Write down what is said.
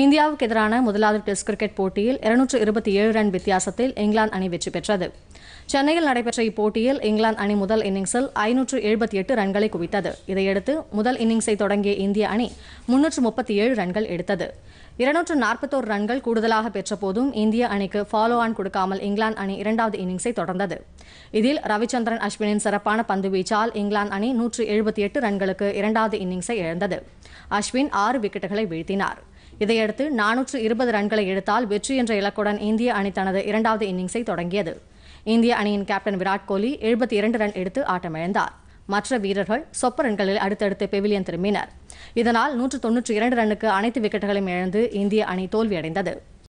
இந்தியாவுக்கு எதிரான முதலாவது டெஸ்ட் கிரிக்கெட் போட்டியில் இருநூற்று இருபத்தி ஏழு ரன் வித்தியாசத்தில் இங்கிலாந்து அணி வெற்றி பெற்றது சென்னையில் நடைபெற்ற இப்போட்டியில் இங்கிலாந்து அணி முதல் இன்னிங்ஸில் ஐநூற்று எழுபத்தி எட்டு ரன்களை குவித்தது இதையடுத்து முதல் இன்னிங்ஸை தொடங்கிய இந்திய அணி முன்னூற்று முப்பத்தி ஏழு ரன்கள் எடுத்தது இருநூற்று நாற்பத்தோரு ரன்கள் கூடுதலாக பெற்றபோதும் இந்திய அணிக்கு ஃபாலோ ஆன் கொடுக்காமல் இங்கிலாந்து அணி இரண்டாவது இன்னிங்ஸை தொடர்ந்தது இதில் ரவிச்சந்திரன் அஸ்வினின் சிறப்பான பந்துவீச்சால் இங்கிலாந்து அணி நூற்று எழுபத்தி எட்டு ரன்களுக்கு இரண்டாவது இன்னிங்ஸை இழந்தது அஸ்வின் ஆறு விக்கெட்டுகளை வீழ்த்தினார் இதையடுத்து நானூற்று இருபது ரன்களை எடுத்தால் வெற்றி என்ற இலக்குடன் இந்திய அணி தனது இரண்டாவது இன்னிங்ஸை தொடங்கியது இந்திய அணியின் கேப்டன் விராட் கோலி எழுபத்தி இரண்டு ரன் எடுத்து ஆட்டமிழந்தார் மற்ற வீரர்கள் சொப்ப ரன்களில் அடுத்தடுத்து பெவிலியன் திரும்பினர் இதனால் நூற்று தொன்னூற்றி இரண்டு ரன்னுக்கு அனைத்து விக்கெட்டுகளையும் இழந்து இந்திய அணி தோல்வியடைந்தது